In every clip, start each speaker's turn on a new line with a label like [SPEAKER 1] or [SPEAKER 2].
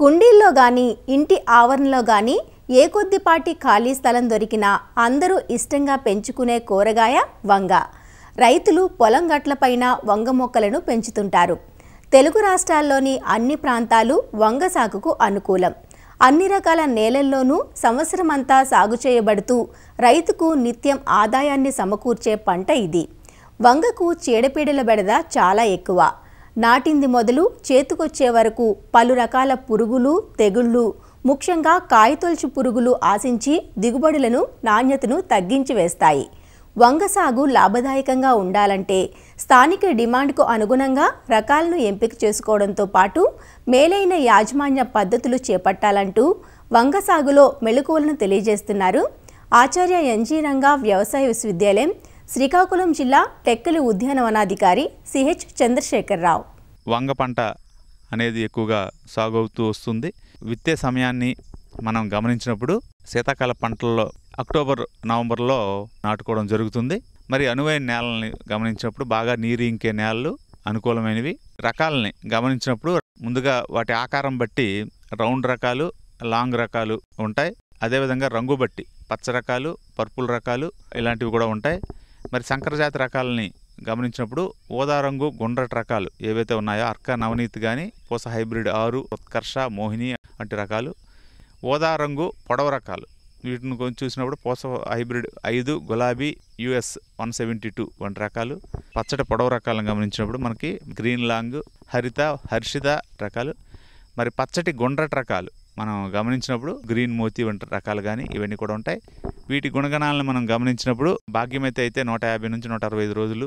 [SPEAKER 1] కుండీల్లో కానీ ఇంటి ఆవరణలో కానీ ఏ కొద్దిపాటి ఖాళీ స్థలం దొరికినా అందరూ ఇష్టంగా పెంచుకునే కూరగాయ వంగ రైతులు పొలం గట్లపైన వంగ మొక్కలను పెంచుతుంటారు తెలుగు రాష్ట్రాల్లోని అన్ని ప్రాంతాలు వంగ సాగుకు అనుకూలం అన్ని రకాల నేలల్లోనూ సంవత్సరమంతా సాగు చేయబడుతూ రైతుకు నిత్యం ఆదాయాన్ని సమకూర్చే పంట ఇది వంగకు చీడపీడల బెడద చాలా ఎక్కువ నాటింది మొదలు చేతికొచ్చే వరకు పలు రకాల పురుగులు తెగుళ్ళు ముఖ్యంగా కాయతొలుచు పురుగులు ఆశించి దిగుబడులను నాణ్యతను తగ్గించి వేస్తాయి వంగ సాగు లాభదాయకంగా ఉండాలంటే స్థానిక డిమాండ్కు అనుగుణంగా రకాలను ఎంపిక చేసుకోవడంతో పాటు మేలైన యాజమాన్య పద్ధతులు చేపట్టాలంటూ వంగ సాగులో మెళుకువలను తెలియజేస్తున్నారు ఆచార్య ఎన్జీ రంగా వ్యవసాయ విశ్వవిద్యాలయం శ్రీకాకుళం జిల్లా టెక్కలి ఉద్యానవనాధికారి సిహెచ్ చంద్రశేఖరరావు
[SPEAKER 2] వంగ పంట అనేది ఎక్కువగా సాగు అవుతూ వస్తుంది విత్తే సమయాన్ని మనం గమనించినప్పుడు శీతాకాల పంటల్లో అక్టోబర్ నవంబర్లో నాటుకోవడం జరుగుతుంది మరి అనువైన నేలని గమనించినప్పుడు బాగా నీరు ఇంకే నేలలు అనుకూలమైనవి రకాలని గమనించినప్పుడు ముందుగా వాటి ఆకారం బట్టి రౌండ్ రకాలు లాంగ్ రకాలు ఉంటాయి అదేవిధంగా రంగు బట్టి పచ్చ రకాలు పర్పుల్ రకాలు ఇలాంటివి కూడా ఉంటాయి మరి సంకరజాతి రకాలని గమనించినప్పుడు ఓదారంగు రంగు గుండ్రటి రకాలు ఏవైతే ఉన్నాయో అర్క నవనీత్ కానీ పూస హైబ్రిడ్ ఆరు ఉత్కర్ష మోహిని వంటి రకాలు ఓదారంగు రంగు పొడవ రకాలు వీటిని కొంచెం చూసినప్పుడు పూస హైబ్రిడ్ ఐదు గులాబీ యుఎస్ వన్ సెవెంటీ టూ వంటి రకాలు పచ్చటి పొడవ రకాలను గమనించినప్పుడు మనకి గ్రీన్ లాంగ్ హరిత హర్షిత రకాలు మరి పచ్చటి గుండ్రటి రకాలు మనం గమనించినప్పుడు గ్రీన్ మోతి వంటి రకాలు కానీ ఇవన్నీ కూడా ఉంటాయి వీటి గుణగణాలను మనం గమనించినప్పుడు భాగ్యమైతే అయితే నూట యాభై నుంచి నూట అరవై ఐదు రోజులు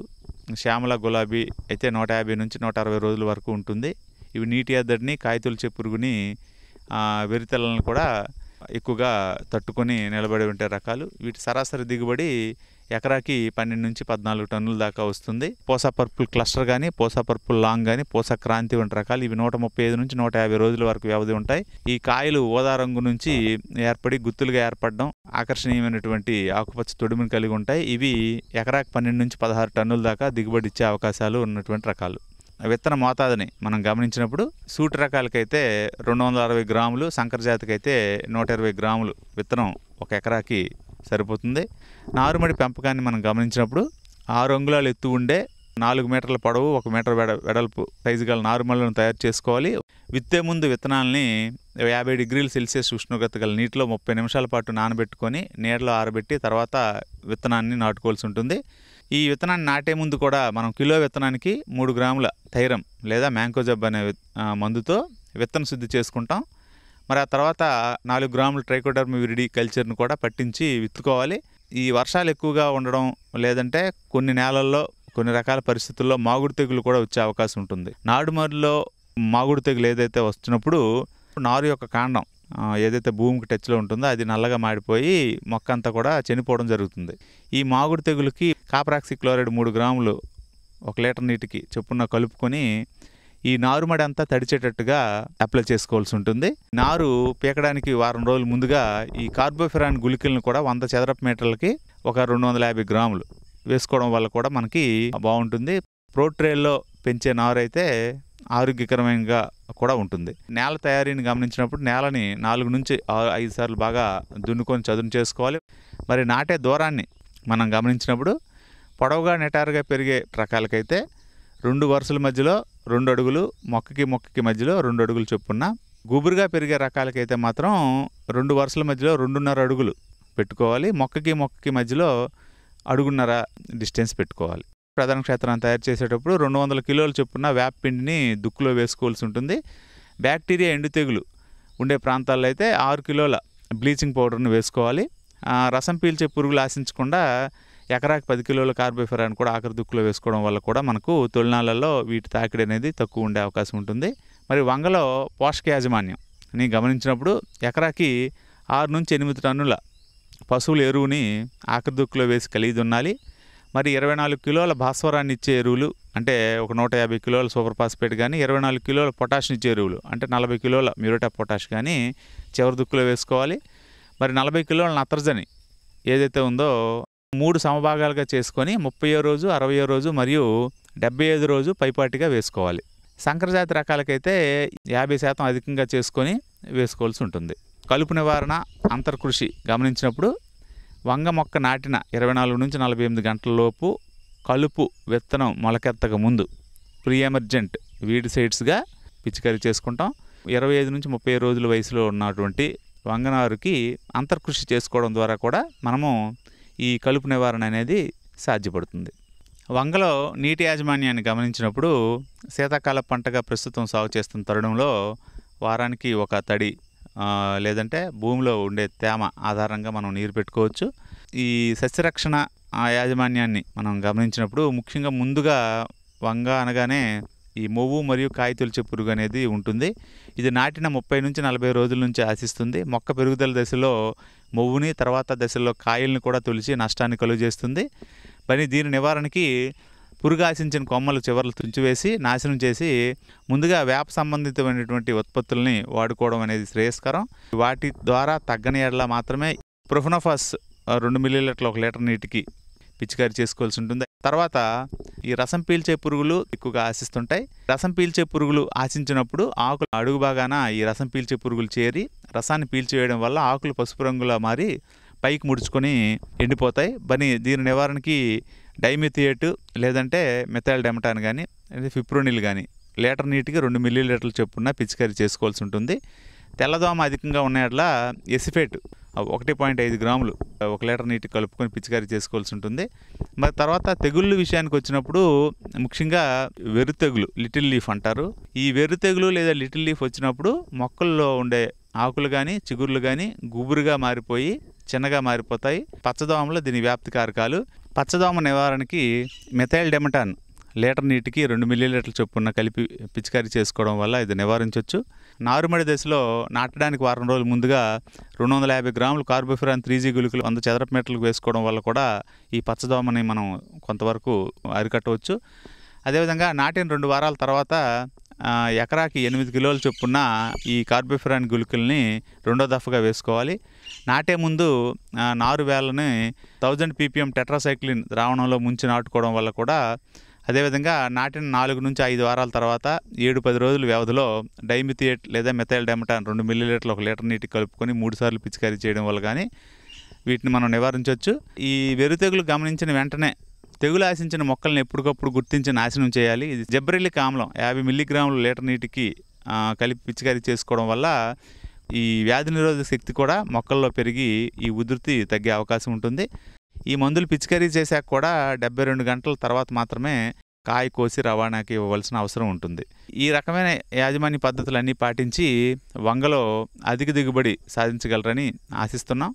[SPEAKER 2] శ్యామల గులాబీ అయితే నూట యాభై నుంచి నూట అరవై రోజుల వరకు ఉంటుంది ఇవి నీటి ఎద్దడిని కాయతులిచి పురుగుని వెరితలను కూడా ఎక్కువగా తట్టుకొని నిలబడి ఉండే రకాలు వీటి సరాసరి దిగుబడి ఎకరాకి పన్నెండు నుంచి పద్నాలుగు టన్నుల దాకా వస్తుంది పోసా పర్పుల్ క్లస్టర్ కానీ పోసా పర్పుల్ లాంగ్ కానీ పోసా క్రాంతి వంటి రకాలు ఇవి నూట ముప్పై ఐదు నుంచి నూట యాభై రోజుల వరకు వ్యవధి ఉంటాయి ఈ కాయలు ఓదా రంగు నుంచి ఏర్పడి గుత్తులుగా ఏర్పడడం ఆకర్షణీయమైనటువంటి ఆకుపచ్చ తొడుమును కలిగి ఉంటాయి ఇవి ఎకరాకి పన్నెండు నుంచి పదహారు టన్నుల దాకా దిగుబడి ఇచ్చే అవకాశాలు ఉన్నటువంటి రకాలు విత్తన మోతాదుని మనం గమనించినప్పుడు సూటు రకాలకైతే రెండు వందల అరవై గ్రాములు సంకరజాతికి అయితే నూట ఇరవై గ్రాములు విత్తనం ఒక ఎకరాకి సరిపోతుంది నారుమడి పెంపకాన్ని మనం గమనించినప్పుడు ఆరు అంగుళాలు ఎత్తు ఉండే నాలుగు మీటర్ల పొడవు ఒక మీటర్ వెడ వెడల్పు సైజు గల నారుమళ్ళను తయారు చేసుకోవాలి విత్తే ముందు విత్తనాలని యాభై డిగ్రీల సెల్సియస్ ఉష్ణోగ్రత గల నీటిలో ముప్పై నిమిషాల పాటు నానబెట్టుకొని నీడలో ఆరబెట్టి తర్వాత విత్తనాన్ని నాటుకోవాల్సి ఉంటుంది ఈ విత్తనాన్ని నాటే ముందు కూడా మనం కిలో విత్తనానికి మూడు గ్రాముల తైరం లేదా మ్యాంకోజబ్ అనే మందుతో విత్తన శుద్ధి చేసుకుంటాం మరి ఆ తర్వాత నాలుగు గ్రాముల ట్రైకోడర్మ విరిడి కల్చర్ను కూడా పట్టించి విత్తుకోవాలి ఈ వర్షాలు ఎక్కువగా ఉండడం లేదంటే కొన్ని నేలల్లో కొన్ని రకాల పరిస్థితుల్లో మాగుడు తెగులు కూడా వచ్చే అవకాశం ఉంటుంది నాడుమరిలో మాగుడు తెగులు ఏదైతే వస్తున్నప్పుడు నారు యొక్క కాండం ఏదైతే భూమికి టచ్లో ఉంటుందో అది నల్లగా మాడిపోయి మొక్క అంతా కూడా చనిపోవడం జరుగుతుంది ఈ మాగుడు తెగులుకి కాప్రాక్సి క్లోరైడ్ మూడు గ్రాములు ఒక లీటర్ నీటికి చొప్పున కలుపుకొని ఈ నారుమడి అంతా తడిచేటట్టుగా అప్లై చేసుకోవాల్సి ఉంటుంది నారు పీకడానికి వారం రోజుల ముందుగా ఈ కార్బోఫిరాన్ గుళికలను కూడా వంద చదరపు మీటర్లకి ఒక రెండు వందల యాభై గ్రాములు వేసుకోవడం వల్ల కూడా మనకి బాగుంటుంది ప్రోట్రేల్లో పెంచే నారు అయితే ఆరోగ్యకరమైనగా కూడా ఉంటుంది నేల తయారీని గమనించినప్పుడు నేలని నాలుగు నుంచి ఐదు సార్లు బాగా దున్నుకొని చదును చేసుకోవాలి మరి నాటే దూరాన్ని మనం గమనించినప్పుడు పొడవుగా నిటారుగా పెరిగే రకాలకైతే రెండు వరుసల మధ్యలో రెండు అడుగులు మొక్కకి మొక్కకి మధ్యలో రెండు అడుగులు చొప్పున గుబురుగా పెరిగే రకాలకైతే మాత్రం రెండు వరుసల మధ్యలో రెండున్నర అడుగులు పెట్టుకోవాలి మొక్కకి మొక్కకి మధ్యలో అడుగున్నర డిస్టెన్స్ పెట్టుకోవాలి ప్రధాన క్షేత్రం తయారు చేసేటప్పుడు రెండు వందల కిలోల చొప్పున వేపపిండిని దుక్కులో వేసుకోవాల్సి ఉంటుంది బ్యాక్టీరియా ఎండు తెగులు ఉండే ప్రాంతాల్లో అయితే ఆరు కిలోల బ్లీచింగ్ పౌడర్ని వేసుకోవాలి రసం పీల్చే పురుగులు ఆశించకుండా ఎకరాకి పది కిలోల కార్బోఫెరాన్ కూడా ఆఖరి దుక్కులో వేసుకోవడం వల్ల కూడా మనకు తొలినాళ్ళల్లో వీటి తాకిడి అనేది తక్కువ ఉండే అవకాశం ఉంటుంది మరి వంగలో పోషక యాజమాన్యం ని గమనించినప్పుడు ఎకరాకి ఆరు నుంచి ఎనిమిది టన్నుల పశువుల ఎరువుని దుక్కులో వేసి కలిగి ఉండాలి మరి ఇరవై నాలుగు కిలోల భాస్వరాన్ని ఇచ్చే ఎరువులు అంటే ఒక నూట యాభై కిలోల సూపర్ ఫాస్ఫేట్ కానీ ఇరవై నాలుగు కిలోల పొటాషియం ఇచ్చే ఎరువులు అంటే నలభై కిలోల మ్యూరోటా పొటాష్ కానీ చివరి దుక్కులో వేసుకోవాలి మరి నలభై కిలోల నత్రజని ఏదైతే ఉందో మూడు సమభాగాలుగా చేసుకొని ముప్పయో రోజు అరవయో రోజు మరియు డెబ్బై ఐదు రోజు పైపాటిగా వేసుకోవాలి సంకరజాతి రకాలకైతే యాభై శాతం అధికంగా చేసుకొని వేసుకోవాల్సి ఉంటుంది కలుపు నివారణ అంతర్కృషి గమనించినప్పుడు వంగ మొక్క నాటిన ఇరవై నాలుగు నుంచి నలభై ఎనిమిది గంటలలోపు కలుపు విత్తనం మొలకెత్తక ముందు ఎమర్జెంట్ వీడ్ సైడ్స్గా పిచికారీ చేసుకుంటాం ఇరవై ఐదు నుంచి ముప్పై రోజుల వయసులో ఉన్నటువంటి వంగనారుకి అంతర్కృషి చేసుకోవడం ద్వారా కూడా మనము ఈ కలుపు నివారణ అనేది సాధ్యపడుతుంది వంగలో నీటి యాజమాన్యాన్ని గమనించినప్పుడు శీతాకాల పంటగా ప్రస్తుతం సాగు చేస్తున్న తరుణంలో వారానికి ఒక తడి లేదంటే భూమిలో ఉండే తేమ ఆధారంగా మనం నీరు పెట్టుకోవచ్చు ఈ సస్యరక్షణ యాజమాన్యాన్ని మనం గమనించినప్పుడు ముఖ్యంగా ముందుగా వంగ అనగానే ఈ మొవ్వు మరియు కాయతొలిచే పురుగు అనేది ఉంటుంది ఇది నాటిన ముప్పై నుంచి నలభై రోజుల నుంచి ఆశిస్తుంది మొక్క పెరుగుదల దశలో మొవ్వుని తర్వాత దశల్లో కాయల్ని కూడా తొలిచి నష్టాన్ని చేస్తుంది మరి దీని నివారణకి పురుగు ఆశించిన కొమ్మలు చివరలు తుంచివేసి నాశనం చేసి ముందుగా వేప సంబంధితమైనటువంటి ఉత్పత్తుల్ని వాడుకోవడం అనేది శ్రేయస్కరం వాటి ద్వారా తగ్గని ఎడల మాత్రమే ప్రొఫనోఫాస్ రెండు మిల్లీలీటర్ల ఒక లీటర్ నీటికి పిచికారి చేసుకోవాల్సి ఉంటుంది తర్వాత ఈ రసం పీల్చే పురుగులు ఎక్కువగా ఆశిస్తుంటాయి రసం పీల్చే పురుగులు ఆశించినప్పుడు ఆకులు అడుగు భాగాన ఈ రసం పీల్చే పురుగులు చేరి రసాన్ని పీల్చివేయడం వల్ల ఆకులు పసుపు రంగులో మారి పైకి ముడుచుకొని ఎండిపోతాయి బని దీని నివారణకి డైమిథియేటు లేదంటే మెథాల్ డెమటాన్ కానీ లేదా ఫిప్రోనిల్ కానీ లీటర్ నీటికి రెండు మిల్లీ లీటర్లు చొప్పున పిచికారీ చేసుకోవాల్సి ఉంటుంది తెల్లదోమ అధికంగా ఉన్నట్ల ఎసిఫేట్ ఒకటి పాయింట్ ఐదు గ్రాములు ఒక లీటర్ నీటి కలుపుకొని పిచికారి చేసుకోవాల్సి ఉంటుంది మరి తర్వాత తెగుళ్ళు విషయానికి వచ్చినప్పుడు ముఖ్యంగా వెరు తెగులు లిటిల్ లీఫ్ అంటారు ఈ వెరు తెగులు లేదా లిటిల్ లీఫ్ వచ్చినప్పుడు మొక్కల్లో ఉండే ఆకులు కానీ చిగుర్లు కానీ గుబురుగా మారిపోయి చిన్నగా మారిపోతాయి పచ్చదోమలో దీని వ్యాప్తి కారకాలు పచ్చదోమ నివారణకి మెథైల్ డెమటాన్ లీటర్ నీటికి రెండు మిల్లీ లీటర్ల చొప్పున కలిపి పిచికారి చేసుకోవడం వల్ల ఇది నివారించవచ్చు నారుమడి దశలో నాటడానికి వారం రోజుల ముందుగా రెండు వందల యాభై గ్రాములు కార్బోఫిరాన్ త్రీ జీ గుళికలు వంద చదరపు మీటర్లకు వేసుకోవడం వల్ల కూడా ఈ పచ్చదోమని మనం కొంతవరకు అరికట్టవచ్చు అదేవిధంగా నాటిన రెండు వారాల తర్వాత ఎకరాకి ఎనిమిది కిలోల చొప్పున ఈ కార్బోఫిరాన్ గుళికల్ని రెండో దఫగా వేసుకోవాలి నాటే ముందు నారు వేలని థౌజండ్ పీపీఎం టెట్రాసైక్లిన్ ద్రావణంలో ముంచి నాటుకోవడం వల్ల కూడా అదేవిధంగా నాటిన నాలుగు నుంచి ఐదు వారాల తర్వాత ఏడు పది రోజుల వ్యవధిలో డైమిథియేట్ లేదా మెథైల్ డైమటాన్ రెండు మిల్లీ లీటర్లు ఒక లీటర్ నీటికి కలుపుకొని మూడు సార్లు పిచికారీ చేయడం వల్ల కానీ వీటిని మనం నివారించవచ్చు ఈ వెరుతెగులు గమనించిన వెంటనే తెగులు ఆశించిన మొక్కలను ఎప్పటికప్పుడు గుర్తించి నాశనం చేయాలి ఇది జబ్రిలిక్ ఆమ్లం యాభై మిల్లీగ్రాములు లీటర్ నీటికి కలిపి పిచికారీ చేసుకోవడం వల్ల ఈ వ్యాధి నిరోధక శక్తి కూడా మొక్కల్లో పెరిగి ఈ ఉధృతి తగ్గే అవకాశం ఉంటుంది ఈ మందులు పిచికారీ చేశాక కూడా డెబ్బై రెండు గంటల తర్వాత మాత్రమే కాయ కోసి రవాణాకి ఇవ్వవలసిన అవసరం ఉంటుంది ఈ రకమైన యాజమాన్య పద్ధతులన్నీ పాటించి వంగలో అధిక దిగుబడి సాధించగలరని ఆశిస్తున్నాం